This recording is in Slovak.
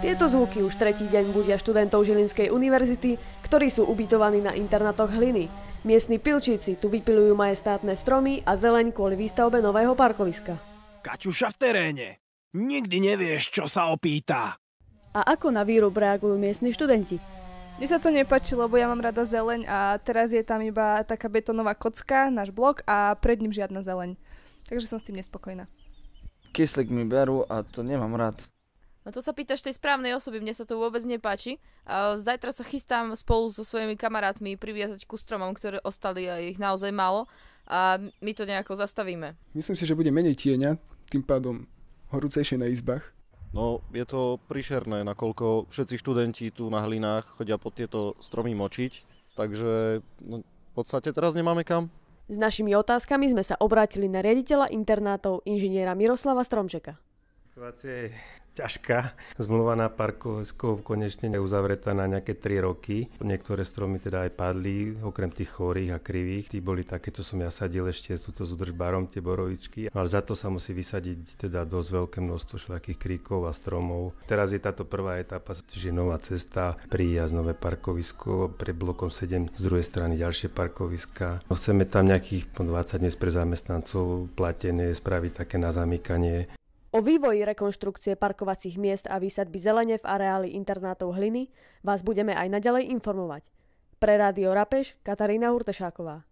Tieto zvuky už tretí deň budia študentov Žilinskej univerzity, ktorí sú ubytovaní na internatoch hliny. Miestni pilčíci tu vypilujú majestátne stromy a zeleň kvôli výstavbe nového parkoviska. Kaťuša v teréne. Nikdy nevieš, čo sa opýta. A ako na výrob reagujú miestni študenti? Mne sa to nepáči, lebo ja mám rada zeleň a teraz je tam iba taká betonová kocka, náš blok a pred ním žiadna zeleň. Takže som s tým nespokojná. Kyslík mi berú a to nemám rád. No to sa pýtaš tej správnej osoby, mne sa to vôbec nepáči. Zajtra sa chystám spolu so svojimi kamarátmi priviazať ku stromom, ktoré ostali a ich naozaj málo a my to nejako zastavíme. Myslím si, že bude menej tieňa, tým pádom horúcejšie na izbách. No, je to príšerné, nakoľko všetci študenti tu na hlinách chodia pod tieto stromy močiť, takže no, v podstate teraz nemáme kam. S našimi otázkami sme sa obrátili na riaditeľa internátov inžiniera Miroslava Stromčeka. Situácia je ťažká. Zmluva na park konečne je uzavretá na nejaké 3 roky. Niektoré stromy teda aj padli, okrem tých chorých a krivých. Tí boli také, čo som ja sadil ešte tuto s udržbárom, tie borovičky. No, ale za to sa musí vysadiť teda dosť veľké množstvo šľakých kríkov a stromov. Teraz je táto prvá etapa, čiže nová cesta, príjazd, nové parkovisko, pred blokom 7 z druhej strany ďalšie parkoviska. No, chceme tam nejakých 20 dnes pre zamestnancov platené, spraviť také na zamykanie O vývoji rekonštrukcie parkovacích miest a výsadby zelene v areáli internátov Hliny vás budeme aj naďalej informovať. Pre Rádio Rapež Katarína Hurtešáková.